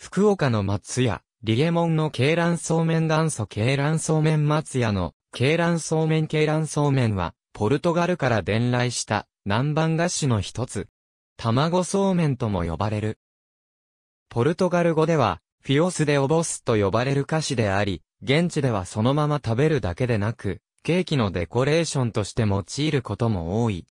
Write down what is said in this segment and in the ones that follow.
福岡の松屋、リゲモンの鶏卵そうめん元祖鶏卵そうめん松屋の鶏卵そうめん鶏卵そうめんは、ポルトガルから伝来した南蛮菓子の一つ。卵そうめんとも呼ばれる。ポルトガル語では、フィオスでオボスと呼ばれる菓子であり、現地ではそのまま食べるだけでなく、ケーキのデコレーションとして用いることも多い。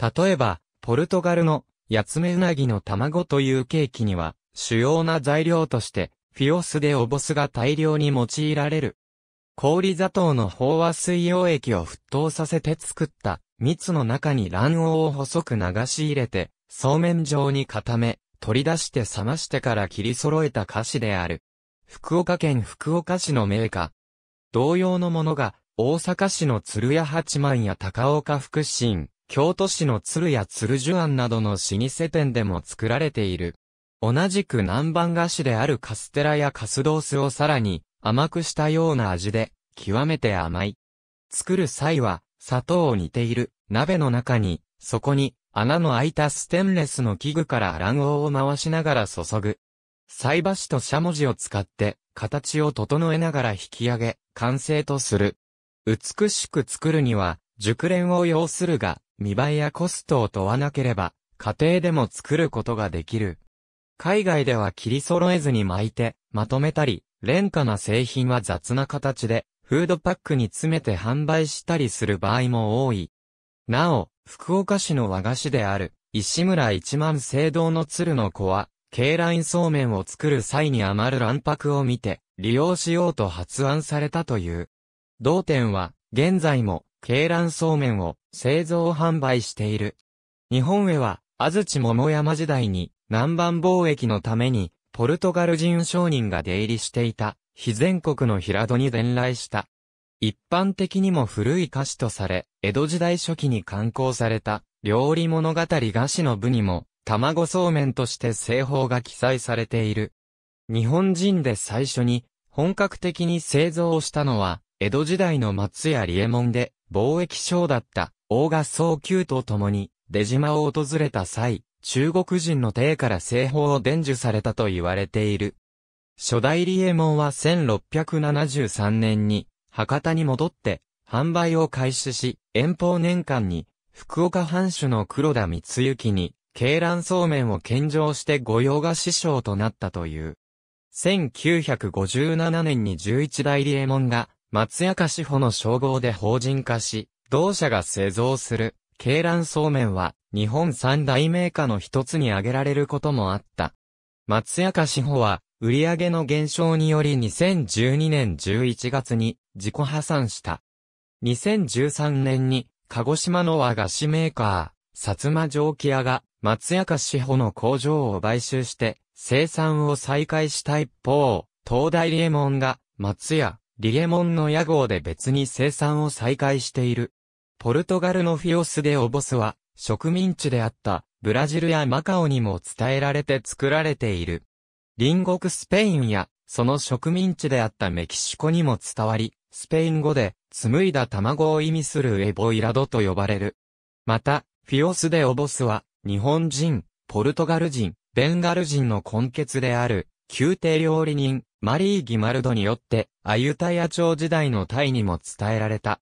例えば、ポルトガルの、ヤツメウナギの卵というケーキには、主要な材料として、フィオスでオボスが大量に用いられる。氷砂糖の飽和水溶液を沸騰させて作った蜜の中に卵黄を細く流し入れて、そうめん状に固め、取り出して冷ましてから切り揃えた菓子である。福岡県福岡市の銘菓。同様のものが、大阪市の鶴屋八幡や高岡福神、京都市の鶴屋鶴樹庵などの老舗店でも作られている。同じく南蛮菓子であるカステラやカスドースをさらに甘くしたような味で、極めて甘い。作る際は、砂糖を煮ている鍋の中に、そこに穴の開いたステンレスの器具から卵黄を回しながら注ぐ。菜箸としゃもじを使って、形を整えながら引き上げ、完成とする。美しく作るには、熟練を要するが、見栄えやコストを問わなければ、家庭でも作ることができる。海外では切り揃えずに巻いて、まとめたり、廉価な製品は雑な形で、フードパックに詰めて販売したりする場合も多い。なお、福岡市の和菓子である、石村一万聖堂の鶴の子は、鶏卵そうめんを作る際に余る卵白を見て、利用しようと発案されたという。同店は、現在も、鶏卵そうめんを製造販売している。日本へは、安土桃山時代に、南蛮貿易のために、ポルトガル人商人が出入りしていた、非全国の平戸に伝来した。一般的にも古い菓子とされ、江戸時代初期に刊行された、料理物語菓子の部にも、卵そうめんとして製法が記載されている。日本人で最初に、本格的に製造をしたのは、江戸時代の松屋利右衛門で、貿易商だった、大賀宗久と共に、出島を訪れた際、中国人の帝から製法を伝授されたと言われている。初代リエモンは1673年に博多に戻って販売を開始し、遠方年間に福岡藩主の黒田光之に、鶏卵そうめんを献上して御用が師匠となったという。1957年に11代リエモンが松屋菓子舗の称号で法人化し、同社が製造する鶏卵そうめんは日本三大メーカーの一つに挙げられることもあった。松坂志保は売上の減少により2012年11月に自己破産した。2013年に鹿児島の和菓子メーカー、薩摩蒸気屋が松坂志保の工場を買収して生産を再開した一方、東大リエモンが松屋、リエモンの屋号で別に生産を再開している。ポルトガルのフィオス・デ・オボスは、植民地であった、ブラジルやマカオにも伝えられて作られている。隣国スペインや、その植民地であったメキシコにも伝わり、スペイン語で、紡いだ卵を意味するエボイラドと呼ばれる。また、フィオス・デ・オボスは、日本人、ポルトガル人、ベンガル人の根血である、宮廷料理人、マリー・ギマルドによって、アユタヤ朝時代のタイにも伝えられた。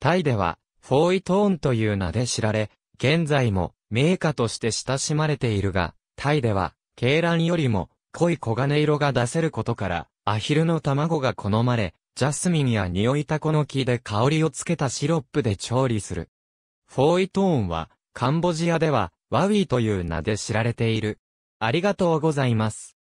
タイでは、フォーイトーンという名で知られ、現在も名家として親しまれているが、タイでは、鶏卵よりも濃い黄金色が出せることから、アヒルの卵が好まれ、ジャスミンや匂いタコの木で香りをつけたシロップで調理する。フォーイトーンは、カンボジアでは、ワウィという名で知られている。ありがとうございます。